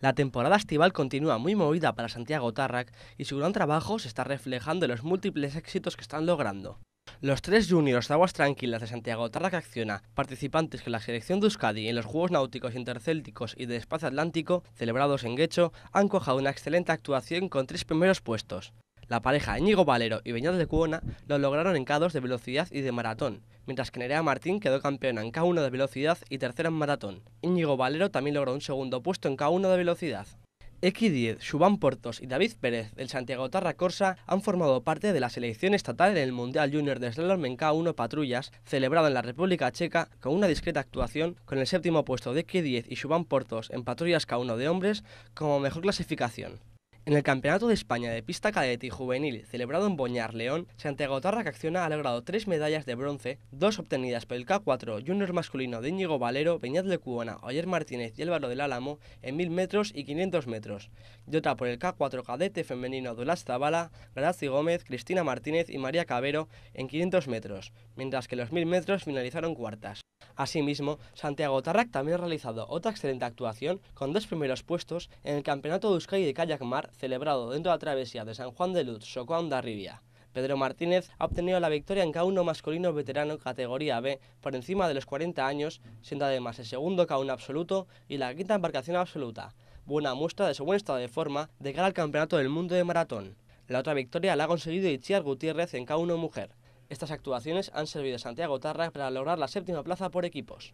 La temporada estival continúa muy movida para Santiago Tarrac y su gran trabajo se está reflejando en los múltiples éxitos que están logrando. Los tres juniors de Aguas Tranquilas de Santiago Tarrac Acciona, participantes que la selección de Euskadi en los Juegos Náuticos Intercélticos y de Espacio Atlántico, celebrados en Guecho, han cojado una excelente actuación con tres primeros puestos. La pareja Íñigo Valero y Beñat de Cuona lo lograron en K2 de velocidad y de maratón, mientras que Nerea Martín quedó campeona en K1 de velocidad y tercera en maratón. Íñigo Valero también logró un segundo puesto en K1 de velocidad. X10, Subán Portos y David Pérez del Santiago Corsa han formado parte de la selección estatal en el Mundial Junior de Slalom en K1 Patrullas, celebrado en la República Checa con una discreta actuación con el séptimo puesto de X10 y Subán Portos en Patrullas K1 de hombres como mejor clasificación. En el Campeonato de España de Pista Cadete y Juvenil celebrado en Boñar, León, Santiago que Acciona ha logrado tres medallas de bronce, dos obtenidas por el K4 Junior masculino de Íñigo Valero, Peñaz de Cuona, Oyer Martínez y Álvaro del Álamo en 1000 metros y 500 metros, y otra por el K4 Cadete femenino Dulas Zavala, Grazi Gómez, Cristina Martínez y María Cabero en 500 metros, mientras que los 1000 metros finalizaron cuartas. Asimismo, Santiago Tarrac también ha realizado otra excelente actuación con dos primeros puestos en el Campeonato de Euskadi de Kayak Mar celebrado dentro de la travesía de San Juan de Luz, Socoa arribia. Pedro Martínez ha obtenido la victoria en K1 masculino veterano categoría B por encima de los 40 años, siendo además el segundo K1 absoluto y la quinta embarcación absoluta. Buena muestra de su buen estado de forma de cara al Campeonato del Mundo de Maratón. La otra victoria la ha conseguido Itziar Gutiérrez en K1 mujer. Estas actuaciones han servido a Santiago Tarra para lograr la séptima plaza por equipos.